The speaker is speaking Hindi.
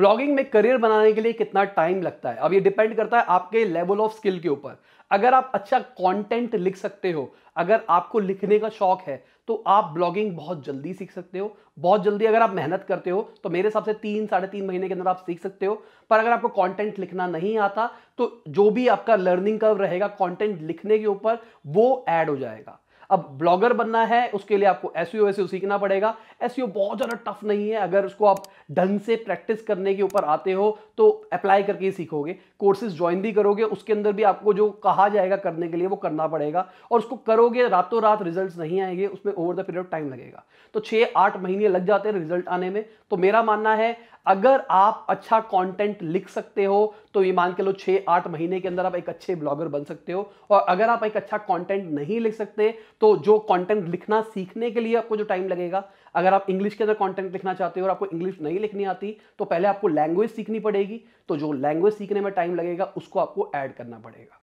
ब्लॉगिंग में करियर बनाने के लिए कितना टाइम लगता है अब ये डिपेंड करता है आपके लेवल ऑफ स्किल के ऊपर अगर आप अच्छा कंटेंट लिख सकते हो अगर आपको लिखने का शौक है तो आप ब्लॉगिंग बहुत जल्दी सीख सकते हो बहुत जल्दी अगर आप मेहनत करते हो तो मेरे हिसाब से तीन साढ़े तीन महीने के अंदर आप सीख सकते हो पर अगर आपको कंटेंट लिखना नहीं आता तो जो भी आपका लर्निंग कर्व रहेगा कंटेंट लिखने के ऊपर वो ऐड हो जाएगा अब ब्लॉगर बनना है उसके लिए आपको एस यू e e सीखना पड़ेगा एस e बहुत ज़्यादा टफ नहीं है अगर उसको आप ढंग से प्रैक्टिस करने के ऊपर आते हो तो अप्लाई करके ही सीखोगे कोर्सेज ज्वाइन भी करोगे उसके अंदर भी आपको जो कहा जाएगा करने के लिए वो करना पड़ेगा और उसको करोगे रातों रात रिजल्ट नहीं आएंगे उसमें over the period of time लगेगा तो छः आठ महीने लग जाते हैं रिजल्ट आने में तो मेरा मानना है अगर आप अच्छा कंटेंट लिख सकते हो तो ये मान के लो छः आठ महीने के अंदर आप एक अच्छे ब्लॉगर बन सकते हो और अगर आप एक अच्छा कंटेंट नहीं लिख सकते तो जो कंटेंट लिखना सीखने के लिए आपको जो टाइम लगेगा अगर आप इंग्लिश के अंदर कंटेंट लिखना चाहते हो और आपको इंग्लिश नहीं लिखनी आती तो पहले आपको लैंग्वेज सीखनी पड़ेगी तो जो लैंग्वेज सीखने में टाइम लगेगा उसको आपको ऐड करना पड़ेगा